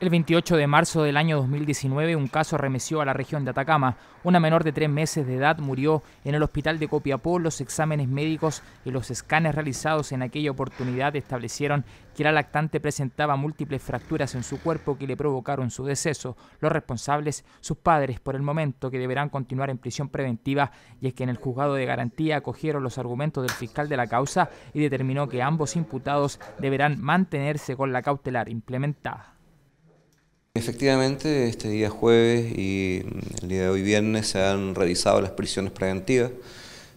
El 28 de marzo del año 2019 un caso remeció a la región de Atacama. Una menor de tres meses de edad murió en el hospital de Copiapó. Los exámenes médicos y los escáneres realizados en aquella oportunidad establecieron que la lactante presentaba múltiples fracturas en su cuerpo que le provocaron su deceso. Los responsables, sus padres por el momento, que deberán continuar en prisión preventiva y es que en el juzgado de garantía acogieron los argumentos del fiscal de la causa y determinó que ambos imputados deberán mantenerse con la cautelar implementada. Efectivamente, este día jueves y el día de hoy viernes se han revisado las prisiones preventivas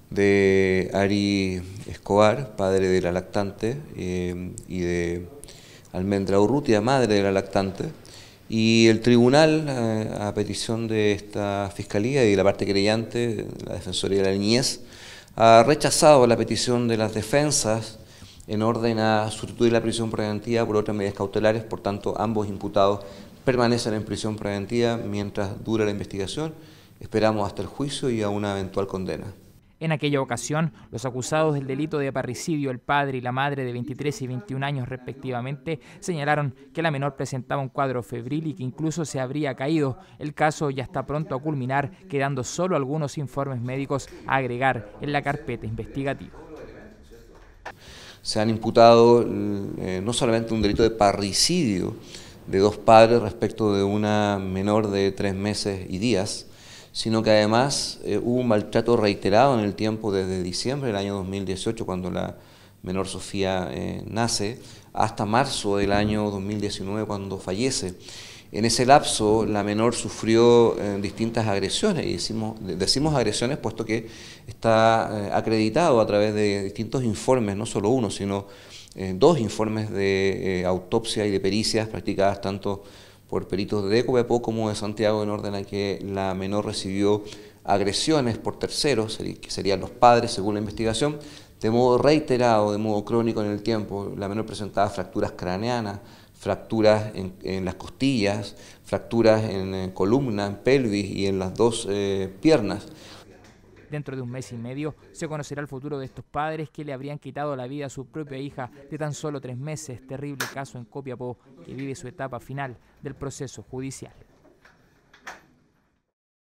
de Ari Escobar, padre de la lactante, eh, y de Almendra Urrutia, madre de la lactante. Y el tribunal, eh, a petición de esta fiscalía y de la parte creyente, la Defensoría de la Niñez, ha rechazado la petición de las defensas en orden a sustituir la prisión preventiva por otras medidas cautelares, por tanto ambos imputados permanecen en prisión preventiva mientras dura la investigación. Esperamos hasta el juicio y a una eventual condena. En aquella ocasión, los acusados del delito de parricidio, el padre y la madre de 23 y 21 años respectivamente, señalaron que la menor presentaba un cuadro febril y que incluso se habría caído. El caso ya está pronto a culminar, quedando solo algunos informes médicos a agregar en la carpeta investigativa. Se han imputado eh, no solamente un delito de parricidio, de dos padres respecto de una menor de tres meses y días, sino que además eh, hubo un maltrato reiterado en el tiempo desde diciembre del año 2018, cuando la menor Sofía eh, nace, hasta marzo del año 2019 cuando fallece. En ese lapso, la menor sufrió eh, distintas agresiones, y decimos, decimos, agresiones puesto que está eh, acreditado a través de distintos informes, no solo uno, sino dos informes de autopsia y de pericias practicadas tanto por peritos de Decobepo como de Santiago en orden a que la menor recibió agresiones por terceros, que serían los padres según la investigación, de modo reiterado, de modo crónico en el tiempo. La menor presentaba fracturas craneanas, fracturas en, las costillas, fracturas en, columna, en pelvis y en las dos eh, piernas. Dentro de un mes y medio se conocerá el futuro de estos padres que le habrían quitado la vida a su propia hija de tan solo tres meses, terrible caso en Copiapó, que vive su etapa final del proceso judicial.